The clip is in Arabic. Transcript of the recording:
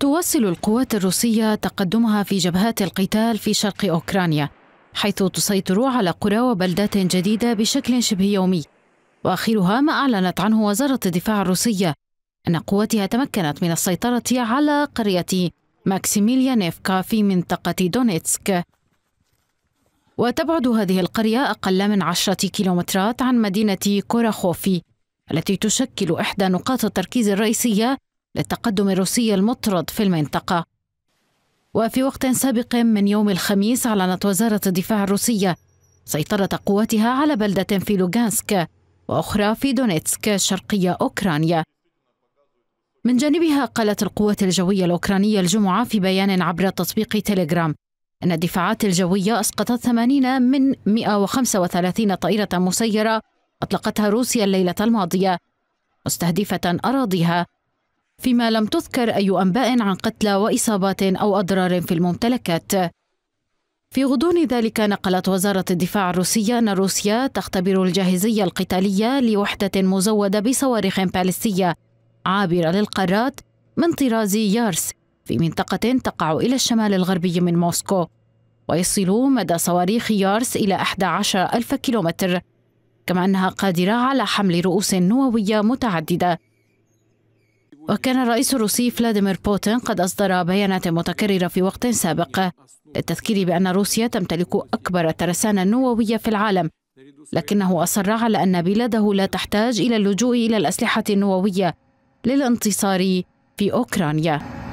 تواصل القوات الروسية تقدمها في جبهات القتال في شرق أوكرانيا حيث تسيطر على قرى وبلدات جديدة بشكل شبه يومي وآخرها ما أعلنت عنه وزارة الدفاع الروسية أن قواتها تمكنت من السيطرة على قرية ماكسيميليانيفكا في منطقة دونيتسك وتبعد هذه القرية أقل من عشرة كيلومترات عن مدينة كوراخوفي التي تشكل إحدى نقاط التركيز الرئيسية للتقدم الروسي المطرد في المنطقة وفي وقت سابق من يوم الخميس أعلنت وزارة الدفاع الروسية سيطرة قواتها على بلدة في لوغانسك وأخرى في دونيتسك شرقية أوكرانيا من جانبها قالت القوات الجوية الأوكرانية الجمعة في بيان عبر تطبيق تيليجرام أن الدفاعات الجوية أسقطت 80 من 135 طائرة مسيرة أطلقتها روسيا الليلة الماضية مستهدفة أراضيها فيما لم تذكر أي أنباء عن قتلى وإصابات أو أضرار في الممتلكات في غضون ذلك نقلت وزارة الدفاع الروسية أن روسيا تختبر الجاهزية القتالية لوحدة مزودة بصواريخ باليستية عابرة للقارات من طراز يارس في منطقة تقع إلى الشمال الغربي من موسكو ويصل مدى صواريخ يارس إلى 11 ألف كيلومتر كما أنها قادرة على حمل رؤوس نووية متعددة وكان الرئيس الروسي فلاديمير بوتين قد أصدر بيانات متكررة في وقت سابق للتذكير بأن روسيا تمتلك أكبر ترسانة نووية في العالم لكنه أصر على أن بلاده لا تحتاج إلى اللجوء إلى الأسلحة النووية للانتصار في أوكرانيا